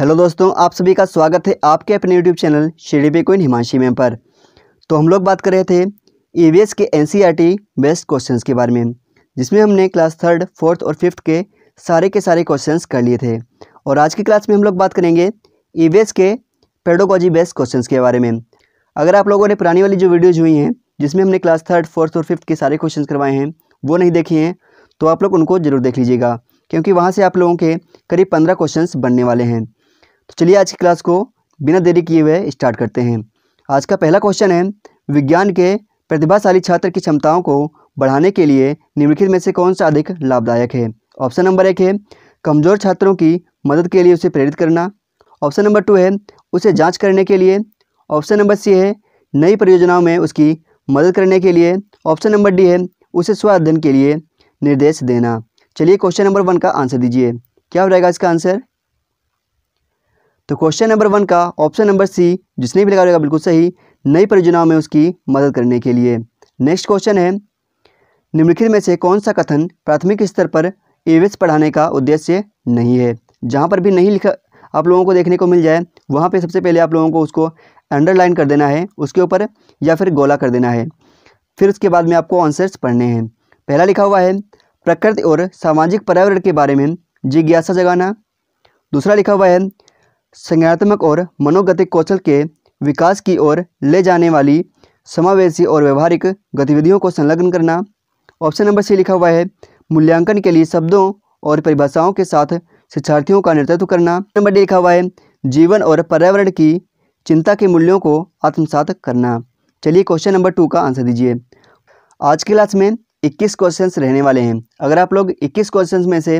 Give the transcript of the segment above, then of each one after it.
hello दोस्तों आप सभी का स्वागत है आपके अपने यूट्यूब चैनल शेडी बी कोइन हिमांशी में पर तो हम लोग बात कर रहे थे ई e के एन बेस्ट क्वेश्चन के बारे में जिसमें हमने क्लास थर्ड फोर्थ और फिफ्थ के सारे के सारे क्वेश्चन कर लिए थे और आज की क्लास में हम लोग बात करेंगे ई e के पेडोकॉजी बेस्ट क्वेश्चन के बारे में अगर आप लोगों ने पुरानी वाली जो वीडियोज़ हुई हैं जिसमें हमने क्लास थर्ड फोर्थ और फिफ्थ के सारे क्वेश्चन करवाए हैं वो नहीं देखे हैं तो आप लोग उनको ज़रूर देख लीजिएगा क्योंकि वहाँ से आप लोगों के करीब पंद्रह क्वेश्चन बनने वाले हैं तो चलिए आज की क्लास को बिना देरी किए हुए स्टार्ट करते हैं आज का पहला क्वेश्चन है विज्ञान के प्रतिभाशाली छात्र की क्षमताओं को बढ़ाने के लिए निम्नलिखित में से कौन सा अधिक लाभदायक है ऑप्शन नंबर एक है कमज़ोर छात्रों की मदद के लिए उसे प्रेरित करना ऑप्शन नंबर टू है उसे जांच करने के लिए ऑप्शन नंबर सी है नई परियोजनाओं में उसकी मदद करने के लिए ऑप्शन नंबर डी है उसे स्व अध्ययन के लिए निर्देश देना चलिए क्वेश्चन नंबर वन का आंसर दीजिए क्या हो जाएगा इसका आंसर तो क्वेश्चन नंबर वन का ऑप्शन नंबर सी जिसने भी लगा रहेगा बिल्कुल सही नई परियोजनाओं में उसकी मदद करने के लिए नेक्स्ट क्वेश्चन है निम्नलिखित में से कौन सा कथन प्राथमिक स्तर पर एवेस पढ़ाने का उद्देश्य नहीं है जहाँ पर भी नहीं लिखा आप लोगों को देखने को मिल जाए वहाँ पे सबसे पहले आप लोगों को उसको अंडरलाइन कर देना है उसके ऊपर या फिर गोला कर देना है फिर उसके बाद में आपको आंसर्स पढ़ने हैं पहला लिखा हुआ है प्रकृति और सामाजिक पर्यावरण के बारे में जिज्ञासा जगाना दूसरा लिखा हुआ है संज्ञात्मक और मनोगतिक कौशल के विकास की ओर ले जाने वाली समावेशी और व्यवहारिक गतिविधियों को संलग्न करना ऑप्शन नंबर सी लिखा हुआ है मूल्यांकन के लिए शब्दों और परिभाषाओं के साथ शिक्षार्थियों का नेतृत्व करना नंबर डी लिखा हुआ है जीवन और पर्यावरण की चिंता के मूल्यों को आत्मसात करना चलिए क्वेश्चन नंबर टू का आंसर दीजिए आज की क्लास में 21 क्वेश्चंस रहने वाले हैं अगर आप लोग 21 क्वेश्चंस में से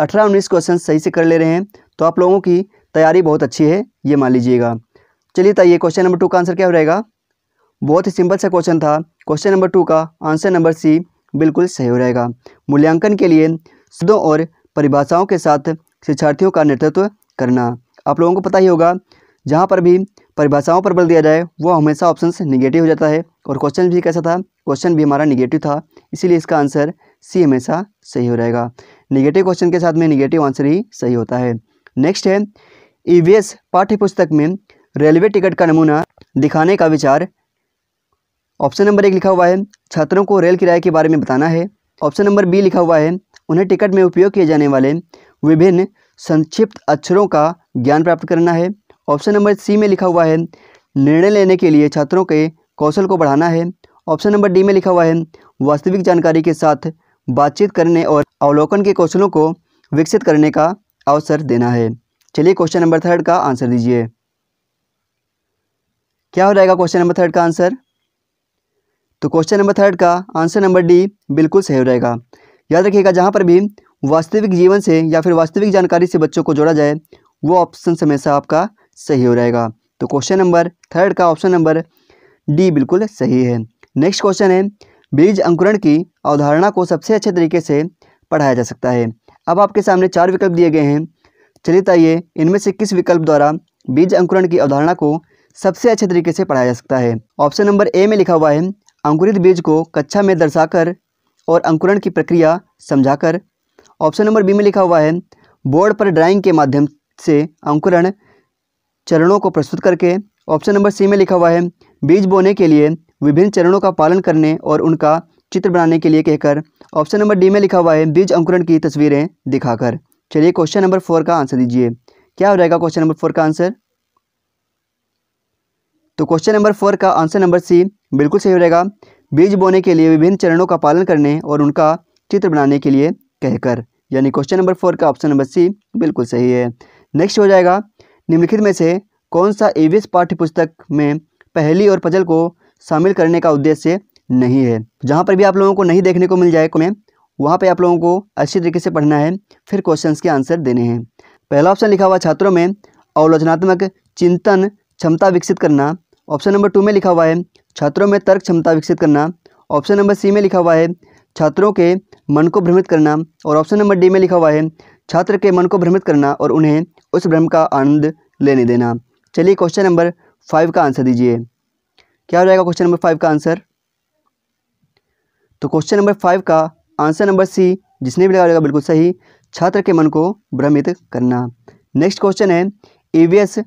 18-19 क्वेश्चंस सही से कर ले रहे हैं तो आप लोगों की तैयारी बहुत अच्छी है ये मान लीजिएगा चलिए ताइए क्वेश्चन नंबर टू का आंसर क्या हो रहेगा बहुत ही सिंपल सा क्वेश्चन था क्वेश्चन नंबर टू का आंसर नंबर सी बिल्कुल सही हो रहेगा मूल्यांकन के लिए शब्दों और परिभाषाओं के साथ शिक्षार्थियों का नेतृत्व करना आप लोगों को पता ही होगा जहाँ पर भी परिभाषाओं पर बल दिया जाए वो हमेशा ऑप्शन निगेटिव हो जाता है और क्वेश्चन भी कैसा था क्वेश्चन भी हमारा निगेटिव था इसीलिए इसका आंसर सी हमेशा सही हो रहेगा निगेटिव क्वेश्चन के साथ में निगेटिव आंसर ही सही होता है नेक्स्ट है ईवीएस e पाठ्यपुस्तक में रेलवे टिकट का नमूना दिखाने का विचार ऑप्शन नंबर एक लिखा हुआ है छात्रों को रेल किराए के बारे में बताना है ऑप्शन नंबर बी लिखा हुआ है उन्हें टिकट में उपयोग किए जाने वाले विभिन्न संक्षिप्त अक्षरों का ज्ञान प्राप्त करना है ऑप्शन नंबर सी में लिखा हुआ है निर्णय लेने के लिए छात्रों के कौशल को बढ़ाना है ऑप्शन नंबर डी में लिखा हुआ है वास्तविक जानकारी के साथ बातचीत करने और अवलोकन के कौशलों को विकसित करने का अवसर देना है चलिए क्वेश्चन नंबर थर्ड का आंसर दीजिए क्या हो जाएगा क्वेश्चन नंबर थर्ड का आंसर तो क्वेश्चन नंबर थर्ड का आंसर नंबर डी बिल्कुल सही हो जाएगा याद रखिएगा जहाँ पर भी वास्तविक जीवन से या फिर वास्तविक जानकारी से बच्चों को जोड़ा जाए वो ऑप्शन हमेशा आपका सही हो जाएगा तो क्वेश्चन नंबर थर्ड का ऑप्शन नंबर डी बिल्कुल सही है नेक्स्ट क्वेश्चन है बीज अंकुरण की अवधारणा को सबसे अच्छे तरीके से पढ़ाया जा सकता है अब आपके सामने चार विकल्प दिए गए हैं चलिए ताइए इनमें से किस विकल्प द्वारा बीज अंकुरण की अवधारणा को सबसे अच्छे तरीके से पढ़ाया जा सकता है ऑप्शन नंबर ए में लिखा हुआ है अंकुरित बीज को कक्षा में दर्शाकर और अंकुरण की प्रक्रिया समझाकर ऑप्शन नंबर बी में लिखा हुआ है बोर्ड पर ड्राइंग के माध्यम से अंकुरण चरणों को प्रस्तुत करके ऑप्शन नंबर सी में लिखा हुआ है बीज बोने के लिए विभिन्न चरणों का पालन करने और उनका चित्र बनाने के लिए कहकर ऑप्शन नंबर डी में लिखा हुआ है बीज अंकुरण की तस्वीरें दिखाकर चलिए क्वेश्चन नंबर फोर का आंसर दीजिए क्या हो जाएगा क्वेश्चन नंबर फोर का आंसर तो क्वेश्चन नंबर फोर का आंसर नंबर सी बिल्कुल सही हो जाएगा बीज बोने के लिए विभिन्न चरणों का पालन करने और उनका चित्र बनाने के लिए कहकर यानी क्वेश्चन नंबर फोर का ऑप्शन नंबर सी बिल्कुल सही है नेक्स्ट हो जाएगा निम्नलिखित में से कौन सा पाठ्य पाठ्यपुस्तक में पहली और पजल को शामिल करने का उद्देश्य नहीं है जहाँ पर भी आप लोगों को नहीं देखने को मिल जाए मैं वहाँ पे आप लोगों को अच्छी तरीके से पढ़ना है फिर क्वेश्चंस के आंसर देने हैं पहला ऑप्शन लिखा हुआ छात्रों में आलोचनात्मक चिंतन क्षमता विकसित करना ऑप्शन नंबर टू में लिखा हुआ है छात्रों में तर्क क्षमता विकसित करना ऑप्शन नंबर सी में लिखा हुआ है छात्रों के मन को भ्रमित करना और ऑप्शन नंबर डी में लिखा हुआ है छात्र के मन को भ्रमित करना और उन्हें उस भ्रम का आनंद लेने देना चलिए क्वेश्चन नंबर फाइव का आंसर दीजिए क्या हो जाएगा क्वेश्चन नंबर फाइव का आंसर तो क्वेश्चन नंबर फाइव का आंसर नंबर सी जिसने भी लगा बिल्कुल सही छात्र के मन को भ्रमित करना नेक्स्ट क्वेश्चन है ईवीएस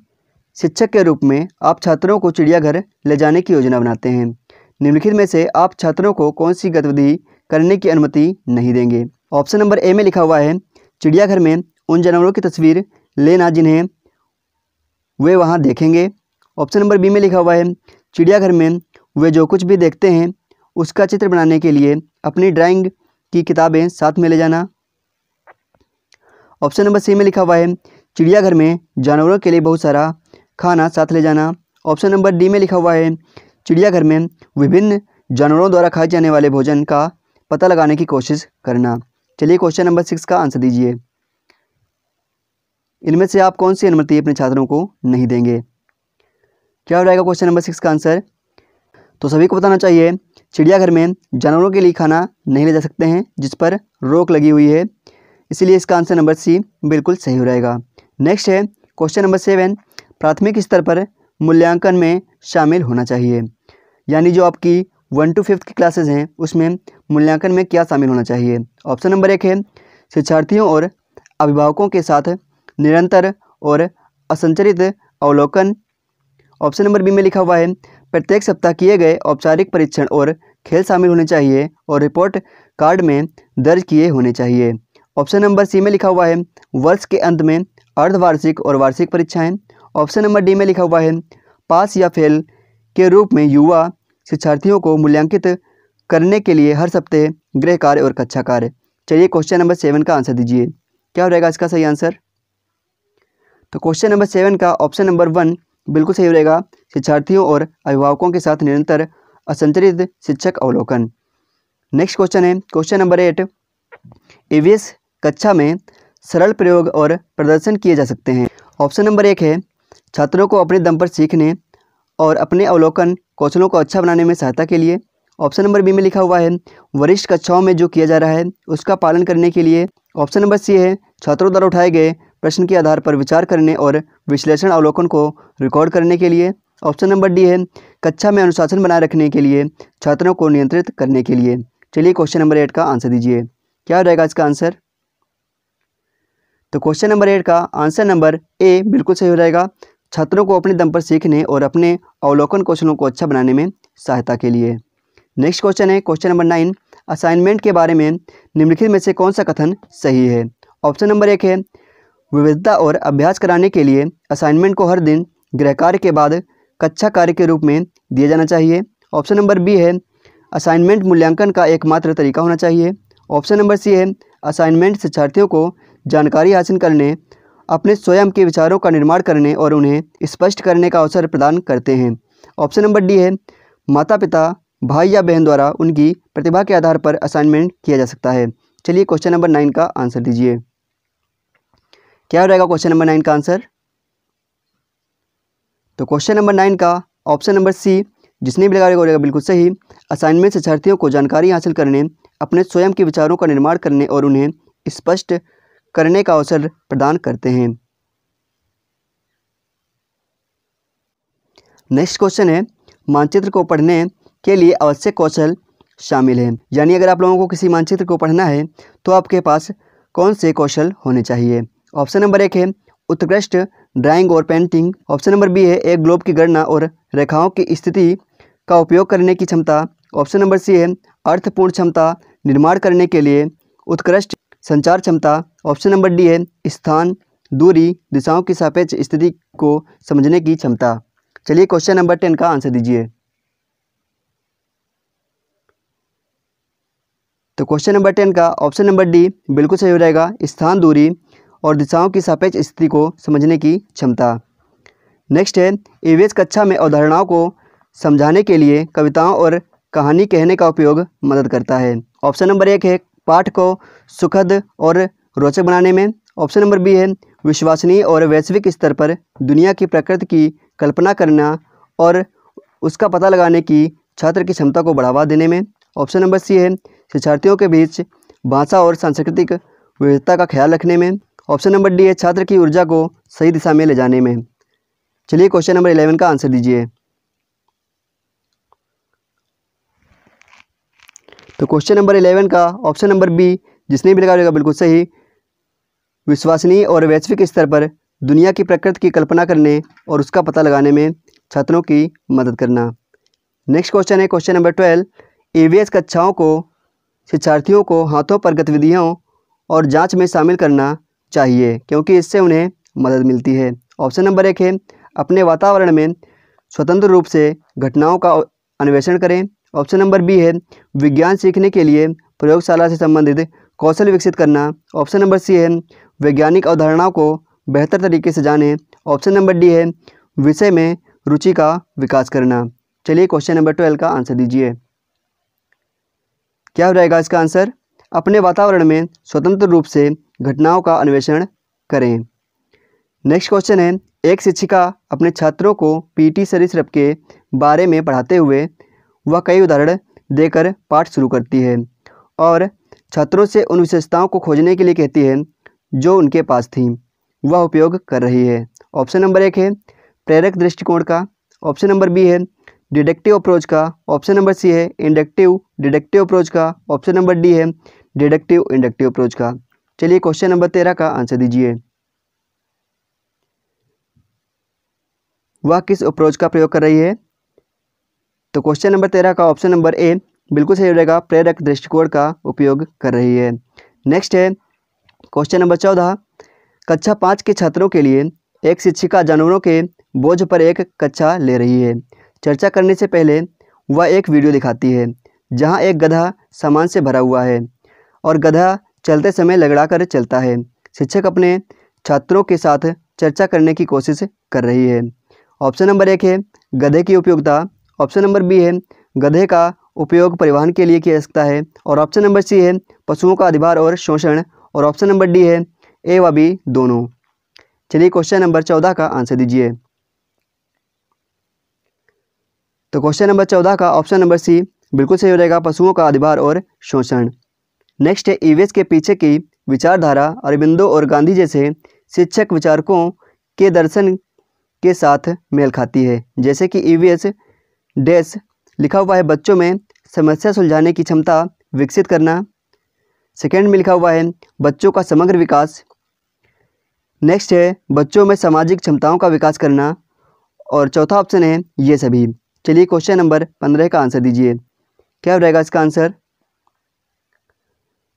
शिक्षक के रूप में आप छात्रों को चिड़ियाघर ले जाने की योजना बनाते हैं निम्नलिखित में से आप छात्रों को कौन सी गतिविधि करने की अनुमति नहीं देंगे ऑप्शन नंबर ए में लिखा हुआ है चिड़ियाघर में उन जानवरों की तस्वीर लेना जिन्हें वे वहाँ देखेंगे ऑप्शन नंबर बी में लिखा हुआ है चिड़ियाघर में वे जो कुछ भी देखते हैं उसका चित्र बनाने के लिए अपनी ड्राइंग की किताबें साथ में ले जाना ऑप्शन नंबर सी में लिखा हुआ है चिड़ियाघर में जानवरों के लिए बहुत सारा खाना साथ ले जाना ऑप्शन नंबर डी में लिखा हुआ है चिड़ियाघर में विभिन्न जानवरों द्वारा खाए जाने वाले भोजन का पता लगाने की कोशिश करना चलिए क्वेश्चन नंबर सिक्स का आंसर दीजिए इनमें से आप कौन सी अनुमति अपने छात्रों को नहीं देंगे क्या हो जाएगा क्वेश्चन नंबर सिक्स का आंसर तो सभी को बताना चाहिए चिड़ियाघर में जानवरों के लिए खाना नहीं ले जा सकते हैं जिस पर रोक लगी हुई है इसीलिए इसका आंसर नंबर सी बिल्कुल सही हो रहेगा नेक्स्ट है क्वेश्चन नंबर सेवन प्राथमिक स्तर पर मूल्यांकन में शामिल होना चाहिए यानी जो आपकी वन टू फिफ्थ की क्लासेज हैं उसमें मूल्यांकन में क्या शामिल होना चाहिए ऑप्शन नंबर एक है शिक्षार्थियों और अभिभावकों के साथ निरंतर और असंचरित अवलोकन ऑप्शन नंबर बी में लिखा हुआ है प्रत्येक सप्ताह किए गए औपचारिक परीक्षण और खेल शामिल होने चाहिए और रिपोर्ट कार्ड में दर्ज किए होने चाहिए ऑप्शन नंबर सी में लिखा हुआ है वर्ष के अंत में अर्धवार्षिक और वार्षिक परीक्षाएं ऑप्शन नंबर डी में लिखा हुआ है पास या फेल के रूप में युवा शिक्षार्थियों को मूल्यांकित करने के लिए हर सप्ताह गृह कार्य और कक्षा कार्य चलिए क्वेश्चन नंबर सेवन का आंसर दीजिए क्या हो रहेगा इसका सही आंसर तो क्वेश्चन नंबर सेवन का ऑप्शन नंबर वन बिल्कुल सही रहेगा शिक्षार्थियों और अभिभावकों के साथ निरंतर असंतरित शिक्षक अवलोकन नेक्स्ट क्वेश्चन है क्वेश्चन नंबर एट एवीएस कक्षा में सरल प्रयोग और प्रदर्शन किए जा सकते हैं ऑप्शन नंबर एक है छात्रों को अपने दम पर सीखने और अपने अवलोकन कौशलों को अच्छा बनाने में सहायता के लिए ऑप्शन नंबर बी में लिखा हुआ है वरिष्ठ कक्षाओं में जो किया जा रहा है उसका पालन करने के लिए ऑप्शन नंबर सी है छात्रों द्वारा उठाए गए प्रश्न के आधार पर विचार करने और विश्लेषण अवलोकन को रिकॉर्ड करने के लिए ऑप्शन नंबर डी है कक्षा में अनुशासन बनाए रखने के लिए छात्रों को नियंत्रित करने के लिए चलिए क्वेश्चन नंबर एट का आंसर दीजिए क्या रहेगा इसका आंसर तो क्वेश्चन नंबर एट का आंसर नंबर ए बिल्कुल सही हो जाएगा छात्रों को अपने दम पर सीखने और अपने अवलोकन कौशलों को अच्छा बनाने में सहायता के लिए नेक्स्ट क्वेश्चन है क्वेश्चन नंबर नाइन असाइनमेंट के बारे में निम्नलिखित में से कौन सा कथन सही है ऑप्शन नंबर एक है विविधता और अभ्यास कराने के लिए असाइनमेंट को हर दिन गृह कार्य के बाद कक्षा कार्य के रूप में दिया जाना चाहिए ऑप्शन नंबर बी है असाइनमेंट मूल्यांकन का एकमात्र तरीका होना चाहिए ऑप्शन नंबर सी है असाइनमेंट शिक्षार्थियों को जानकारी हासिल करने अपने स्वयं के विचारों का निर्माण करने और उन्हें स्पष्ट करने का अवसर प्रदान करते हैं ऑप्शन नंबर डी है माता पिता भाई या बहन द्वारा उनकी प्रतिभा के आधार पर असाइनमेंट किया जा सकता है चलिए क्वेश्चन नंबर नाइन का आंसर दीजिए क्या हो जाएगा क्वेश्चन नंबर नाइन का आंसर तो क्वेश्चन नंबर नाइन का ऑप्शन नंबर सी जिसने भी लगाया जाएगा बिल्कुल सही असाइनमेंट शिक्षार्थियों को जानकारी हासिल करने अपने स्वयं के विचारों का निर्माण करने और उन्हें स्पष्ट करने का अवसर प्रदान करते हैं नेक्स्ट क्वेश्चन है मानचित्र को पढ़ने के लिए आवश्यक कौशल शामिल है यानी अगर आप लोगों को किसी मानचित्र को पढ़ना है तो आपके पास कौन से कौशल होने चाहिए ऑप्शन नंबर एक है उत्कृष्ट ड्राइंग और पेंटिंग ऑप्शन नंबर बी है एक ग्लोब की गणना और रेखाओं की स्थिति का उपयोग करने की क्षमता ऑप्शन नंबर सी है अर्थपूर्ण क्षमता निर्माण करने के लिए उत्कृष्ट संचार क्षमता ऑप्शन नंबर डी है स्थान दूरी दिशाओं की सापेक्ष स्थिति को समझने की क्षमता चलिए क्वेश्चन नंबर टेन का आंसर दीजिए तो क्वेश्चन नंबर टेन का ऑप्शन नंबर डी बिल्कुल सही हो जाएगा स्थान दूरी और दिशाओं की सापेक्ष स्थिति को समझने की क्षमता नेक्स्ट है एवेज कक्षा में अवधारणाओं को समझाने के लिए कविताओं और कहानी कहने का उपयोग मदद करता है ऑप्शन नंबर एक है पाठ को सुखद और रोचक बनाने में ऑप्शन नंबर बी है विश्वसनीय और वैश्विक स्तर पर दुनिया की प्रकृति की कल्पना करना और उसका पता लगाने की छात्र की क्षमता को बढ़ावा देने में ऑप्शन नंबर सी है शिक्षार्थियों के बीच भाषा और सांस्कृतिक विविधता का ख्याल रखने में ऑप्शन नंबर डी है छात्र की ऊर्जा को सही दिशा में ले जाने में चलिए क्वेश्चन नंबर इलेवन का आंसर दीजिए तो क्वेश्चन नंबर इलेवन का ऑप्शन नंबर बी जिसने भी लगा होगा बिल्कुल सही विश्वसनीय और वैश्विक स्तर पर दुनिया की प्रकृति की कल्पना करने और उसका पता लगाने में छात्रों की मदद करना नेक्स्ट क्वेश्चन है क्वेश्चन नंबर ट्वेल्व एवीएस कक्षाओं को शिक्षार्थियों को हाथों पर गतिविधियों और जांच में शामिल करना चाहिए क्योंकि इससे उन्हें मदद मिलती है ऑप्शन नंबर एक है अपने वातावरण में स्वतंत्र रूप से घटनाओं का अन्वेषण करें ऑप्शन नंबर बी है विज्ञान सीखने के लिए प्रयोगशाला से संबंधित कौशल विकसित करना ऑप्शन नंबर सी है वैज्ञानिक अवधारणाओं को बेहतर तरीके से जानें ऑप्शन नंबर डी है विषय में रुचि का विकास करना चलिए क्वेश्चन नंबर ट्वेल्व का आंसर दीजिए क्या हो जाएगा इसका आंसर अपने वातावरण में स्वतंत्र रूप से घटनाओं का अन्वेषण करें नेक्स्ट क्वेश्चन है एक शिक्षिका अपने छात्रों को पीटी सरीसृप के बारे में पढ़ाते हुए वह कई उदाहरण देकर पाठ शुरू करती है और छात्रों से उन विशेषताओं को खोजने के लिए कहती है जो उनके पास थी वह उपयोग कर रही है ऑप्शन नंबर एक है प्रेरक दृष्टिकोण का ऑप्शन नंबर बी है डिडक्टिव अप्रोच का ऑप्शन नंबर सी है इंडक्टिव डिडक्टिव अप्रोच का ऑप्शन नंबर डी है डिडक्टिव इंडक्टिव अप्रोच का चलिए क्वेश्चन नंबर तेरह का आंसर दीजिए वह किस अप्रोच का प्रयोग कर रही है तो क्वेश्चन नंबर तेरह का ऑप्शन नंबर ए बिल्कुल सही हो जाएगा प्रेरक दृष्टिकोण का उपयोग कर रही है नेक्स्ट है क्वेश्चन नंबर चौदह कक्षा पाँच के छात्रों के लिए एक शिक्षिका जानवरों के बोझ पर एक कक्षा ले रही है चर्चा करने से पहले वह एक वीडियो दिखाती है जहां एक गधा सामान से भरा हुआ है और गधा चलते समय लगड़ा कर चलता है शिक्षक अपने छात्रों के साथ चर्चा करने की कोशिश कर रही है ऑप्शन नंबर एक है गधे की उपयोगिता ऑप्शन नंबर बी है गधे का उपयोग परिवहन के लिए किया जा सकता है और ऑप्शन नंबर सी है पशुओं का अधिभार और शोषण और ऑप्शन नंबर डी है ए व बी दोनों चलिए क्वेश्चन नंबर चौदह का आंसर दीजिए तो क्वेश्चन नंबर चौदह का ऑप्शन नंबर सी बिल्कुल सही हो जाएगा पशुओं का अधिभार और शोषण नेक्स्ट है ईवेस के पीछे की विचारधारा अरबिंदो और गांधी जैसे शिक्षक विचारकों के दर्शन के साथ मेल खाती है जैसे कि ईवीएस डैश लिखा हुआ है बच्चों में समस्या सुलझाने की क्षमता विकसित करना सेकेंड में लिखा हुआ है बच्चों का समग्र विकास नेक्स्ट है बच्चों में सामाजिक क्षमताओं का विकास करना और चौथा ऑप्शन है ये सभी चलिए क्वेश्चन नंबर पंद्रह का आंसर दीजिए क्या रहेगा इसका आंसर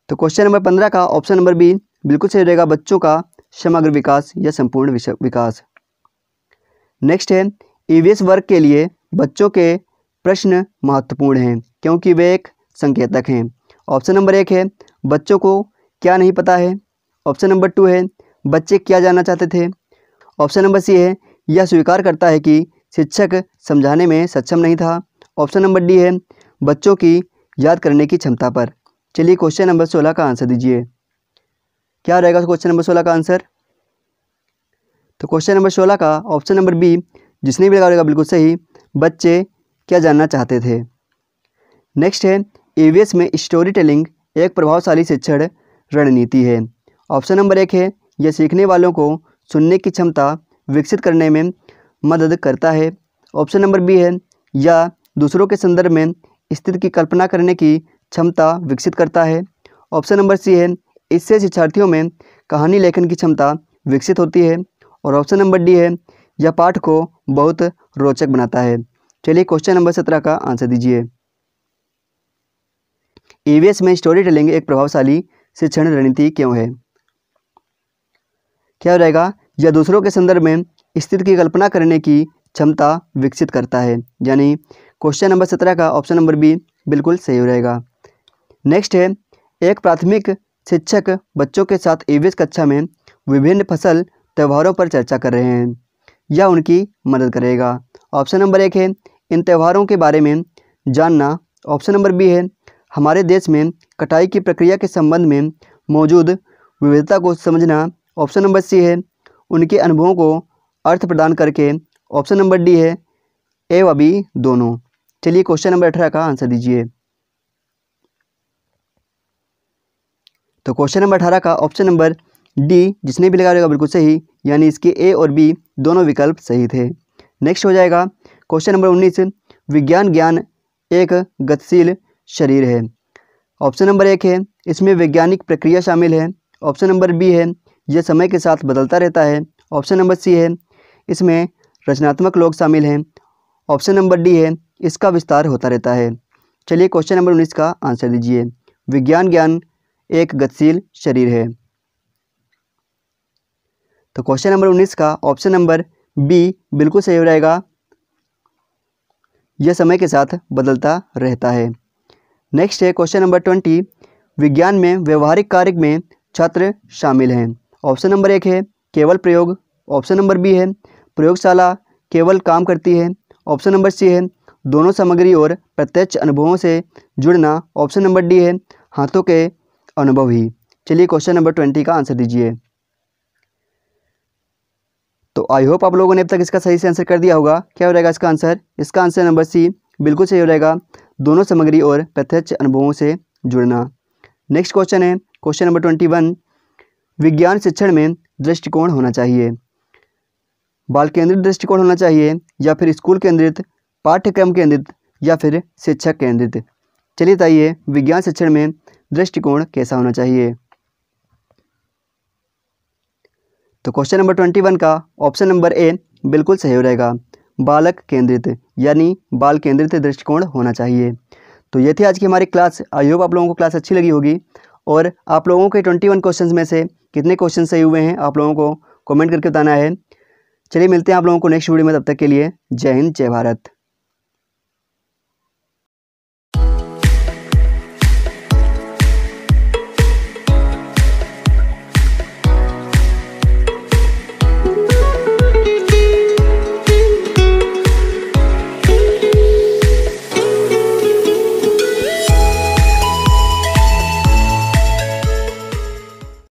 तो क्वेश्चन नंबर पंद्रह का ऑप्शन नंबर बी बिल्कुल सही रहेगा बच्चों का समग्र विकास या संपूर्ण विकास नेक्स्ट है ईवीएस e वर्ग के लिए बच्चों के प्रश्न महत्वपूर्ण हैं क्योंकि वे एक संकेतक हैं ऑप्शन नंबर एक है बच्चों को क्या नहीं पता है ऑप्शन नंबर टू है बच्चे क्या जानना चाहते थे ऑप्शन नंबर सी है यह स्वीकार करता है कि शिक्षक समझाने में सक्षम नहीं था ऑप्शन नंबर डी है बच्चों की याद करने की क्षमता पर चलिए क्वेश्चन नंबर सोलह का आंसर दीजिए क्या रहेगा क्वेश्चन नंबर सोलह का आंसर तो क्वेश्चन नंबर सोलह का ऑप्शन नंबर बी जिसने भी लगा रहेगा बिल्कुल सही बच्चे क्या जानना चाहते थे नेक्स्ट है एवीएस में स्टोरी टेलिंग एक प्रभावशाली शिक्षण रणनीति है ऑप्शन नंबर एक है यह सीखने वालों को सुनने की क्षमता विकसित करने में मदद करता है ऑप्शन नंबर बी है या दूसरों के संदर्भ में स्थिति की कल्पना करने की क्षमता विकसित करता है ऑप्शन नंबर सी है इससे शिक्षार्थियों में कहानी लेखन की क्षमता विकसित होती है और ऑप्शन नंबर डी है यह पाठ को बहुत रोचक बनाता है चलिए क्वेश्चन नंबर सत्रह का आंसर दीजिए ईवीएस e में स्टोरी टेलिंग एक प्रभावशाली शिक्षण रणनीति क्यों है क्या हो जाएगा यह दूसरों के संदर्भ में स्थिति की कल्पना करने की क्षमता विकसित करता है यानी क्वेश्चन नंबर सत्रह का ऑप्शन नंबर बी बिल्कुल सही हो जाएगा नेक्स्ट है एक प्राथमिक शिक्षक बच्चों के साथ एवीएस कक्षा में विभिन्न फसल त्यौहारों पर चर्चा कर रहे हैं यह उनकी मदद करेगा ऑप्शन नंबर एक है इन त्यौहारों के बारे में जानना ऑप्शन नंबर बी है हमारे देश में कटाई की प्रक्रिया के संबंध में मौजूद विविधता को समझना ऑप्शन नंबर सी है उनके अनुभवों को अर्थ प्रदान करके ऑप्शन नंबर डी है ए व बी दोनों चलिए क्वेश्चन नंबर अठारह का आंसर दीजिए तो क्वेश्चन नंबर अठारह का ऑप्शन नंबर डी जिसने भी लगा रहेगा बिल्कुल सही यानी इसके ए और बी दोनों विकल्प सही थे नेक्स्ट हो जाएगा क्वेश्चन नंबर उन्नीस विज्ञान ज्ञान एक गतिशील शरीर है ऑप्शन नंबर एक है इसमें वैज्ञानिक प्रक्रिया शामिल है ऑप्शन नंबर बी है यह समय के साथ बदलता रहता है ऑप्शन नंबर सी है इसमें रचनात्मक लोग शामिल हैं ऑप्शन नंबर डी है इसका विस्तार होता रहता है चलिए क्वेश्चन नंबर उन्नीस का आंसर दीजिए विज्ञान ज्ञान एक गतिशील शरीर है तो क्वेश्चन नंबर उन्नीस का ऑप्शन नंबर बी बिल्कुल सही हो जाएगा यह समय के साथ बदलता रहता है नेक्स्ट है क्वेश्चन नंबर ट्वेंटी विज्ञान में व्यवहारिक कार्य में छात्र शामिल हैं ऑप्शन नंबर एक है केवल प्रयोग ऑप्शन नंबर बी है प्रयोगशाला केवल काम करती है ऑप्शन नंबर सी है दोनों सामग्री और प्रत्यक्ष अनुभवों से जुड़ना ऑप्शन नंबर डी है हाथों के अनुभव ही चलिए क्वेश्चन नंबर ट्वेंटी का आंसर दीजिए तो आई होप आप लोगों ने अब तक इसका सही से आंसर कर दिया होगा क्या हो जाएगा इसका आंसर इसका आंसर नंबर सी बिल्कुल सही हो जाएगा दोनों सामग्री और प्रत्यक्ष अनुभवों से जुड़ना नेक्स्ट क्वेश्चन है क्वेश्चन नंबर ट्वेंटी वन विज्ञान शिक्षण में दृष्टिकोण होना चाहिए बाल केंद्रित दृष्टिकोण होना चाहिए या फिर स्कूल केंद्रित पाठ्यक्रम केंद्रित या फिर शिक्षक केंद्रित चलिए बताइए विज्ञान शिक्षण में दृष्टिकोण कैसा होना चाहिए तो क्वेश्चन नंबर ट्वेंटी वन का ऑप्शन नंबर ए बिल्कुल सही हो रहेगा बालक केंद्रित यानी बाल केंद्रित दृष्टिकोण होना चाहिए तो ये थी आज की हमारी क्लास आई होप आप लोगों को क्लास अच्छी लगी होगी और आप लोगों के ट्वेंटी वन क्वेश्चन में से कितने क्वेश्चन सही हुए हैं आप लोगों को कमेंट करके बताना है चलिए मिलते हैं आप लोगों को नेक्स्ट वीडियो में तब तक के लिए जय हिंद जय भारत